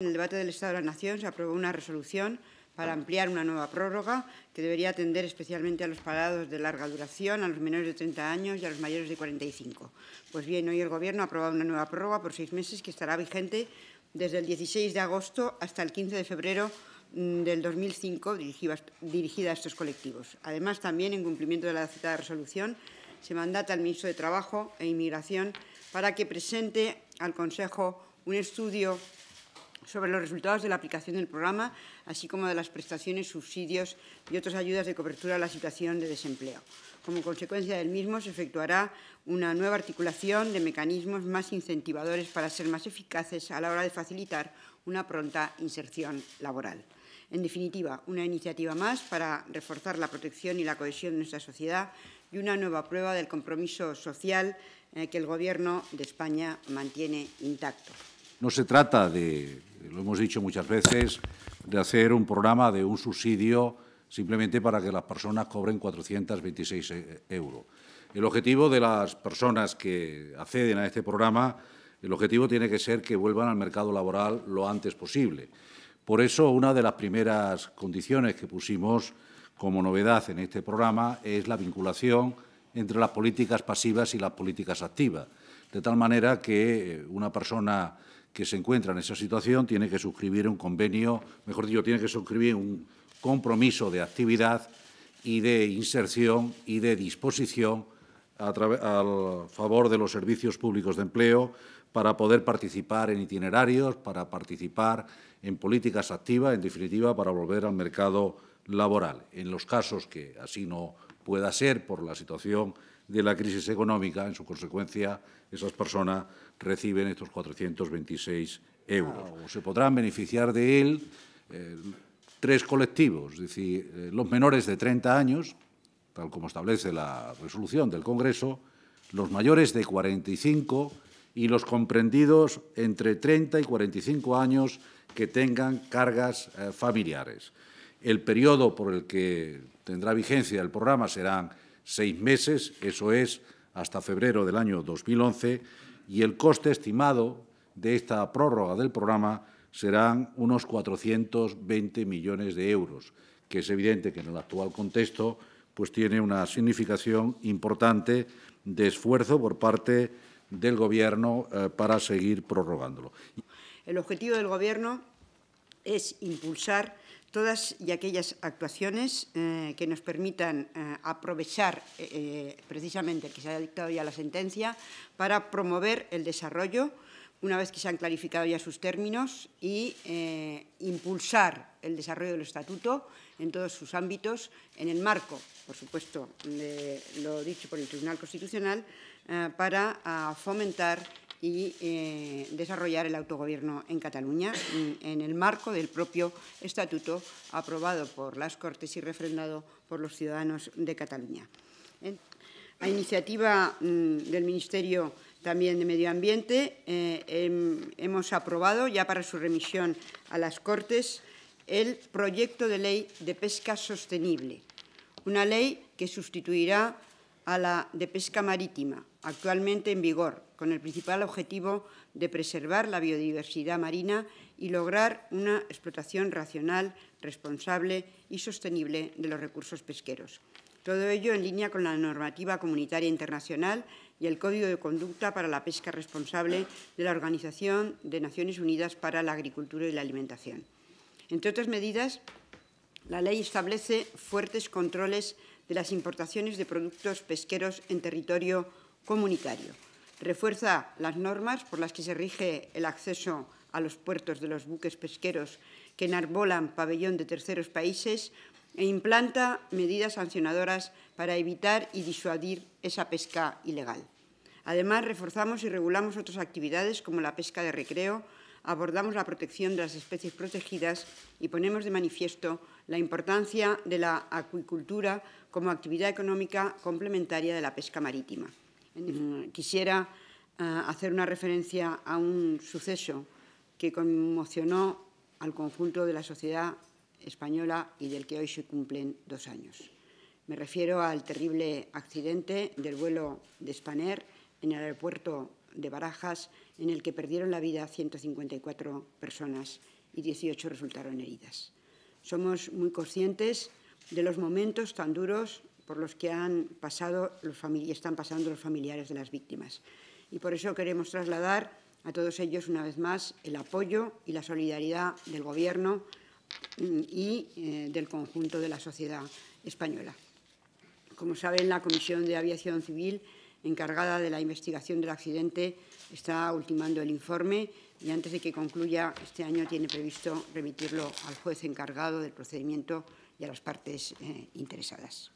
En el debate del Estado de la Nación se aprobó una resolución para ampliar una nueva prórroga que debería atender especialmente a los parados de larga duración, a los menores de 30 años y a los mayores de 45. Pues bien, hoy el Gobierno ha aprobado una nueva prórroga por seis meses que estará vigente desde el 16 de agosto hasta el 15 de febrero mm, del 2005 dirigida, a estos colectivos. Además, también, en cumplimiento de la citada resolución, se mandata al ministro de Trabajo e Inmigración para que presente al Consejo un estudio sobre los resultados de la aplicación del programa, así como de las prestaciones, subsidios y otras ayudas de cobertura a la situación de desempleo. Como consecuencia del mismo, se efectuará una nueva articulación de mecanismos más incentivadores para ser más eficaces a la hora de facilitar una pronta inserción laboral. En definitiva, una iniciativa más para reforzar la protección y la cohesión de nuestra sociedad y una nueva prueba del compromiso social eh, que el Gobierno de España mantiene intacto. No se trata de eh, lo hemos dicho muchas veces, de hacer un programa de un subsidio simplemente para que las personas cobren 426 e, e, euros. El objetivo de las personas que acceden a este programa, el objetivo tiene que ser que vuelvan al mercado laboral lo antes posible. Por eso, una de las primeras condiciones que pusimos como novedad en este programa es la vinculación entre las políticas pasivas y las políticas activas, de tal manera que eh, una persona que se encuentra en esa situación tiene que suscribir un convenio, mejor dicho, tiene que suscribir un compromiso de actividad y de inserción y de disposición a al favor de los servicios públicos de empleo para poder participar en itinerarios, para participar en políticas activas, en definitiva, para volver al mercado laboral. En los casos que así no pueda ser por la situación de la crisis económica. En su consecuencia, esas personas reciben estos 426 euros. se podrán beneficiar de él eh, tres colectivos, es decir, eh, los menores de 30 años, tal como establece la resolución del Congreso, los mayores de 45 y los comprendidos entre 30 y 45 años que tengan cargas eh, familiares. El periodo por el que tendrá vigencia el programa serán seis meses, eso es, hasta febrero del año 2011, y el coste estimado de esta prórroga del programa serán unos 420 millones de euros, que es evidente que en el actual contexto pues tiene una significación importante de esfuerzo por parte del Gobierno eh, para seguir prorrogándolo. El objetivo del Gobierno es impulsar todas y aquellas actuaciones eh, que nos permitan eh, aprovechar precisamente eh, precisamente que se haya dictado ya la sentencia para promover el desarrollo una vez que se han clarificado ya sus términos y impulsar el desarrollo del estatuto en todos sus ámbitos en el marco, por supuesto, de lo dicho por el Tribunal Constitucional para ah, fomentar y eh, desarrollar el autogobierno en Cataluña en el marco del propio estatuto aprobado por las Cortes y refrendado por los ciudadanos de Cataluña. A iniciativa mm, del Ministerio también de Medio Ambiente, eh, hemos aprobado ya para su remisión a las Cortes el proyecto de ley de pesca sostenible, una ley que sustituirá a la de pesca marítima, actualmente en vigor, con el principal objetivo de preservar la biodiversidad marina y lograr una explotación racional, responsable y sostenible de los recursos pesqueros. Todo ello en línea con la normativa comunitaria internacional y el Código de Conducta para la Pesca Responsable de la Organización de Naciones Unidas para la Agricultura y la Alimentación. Entre otras medidas, la ley establece fuertes controles de las importaciones de productos pesqueros en territorio comunitario, refuerza las normas por las que se rige el acceso a los puertos de los buques pesqueros que enarbolan pabellón de terceros países e implanta medidas sancionadoras para evitar y disuadir esa pesca ilegal. Además, reforzamos y regulamos otras actividades como la pesca de recreo, abordamos la protección de las especies protegidas y ponemos de manifiesto la importancia de la acuicultura como actividad económica complementaria de la pesca marítima. Quisiera eh, hacer una referencia a un suceso que conmocionó al conjunto de la sociedad española y del que hoy se cumplen dos años. Me refiero al terrible accidente del vuelo de Spanair en el aeropuerto de Barajas, en el que perdieron la vida 154 personas y 18 resultaron heridas. Somos muy conscientes de los momentos tan duros por los que han pasado y están pasando los familiares de las víctimas. Y por eso queremos trasladar a todos ellos una vez más el apoyo y la solidaridad del Gobierno mm, y eh, del conjunto de la sociedad española. Como saben, la Comisión de Aviación Civil, encargada de la investigación del accidente, está ultimando el informe y antes de que concluya este año tiene previsto remitirlo al juez encargado del procedimiento y a las partes eh, interesadas.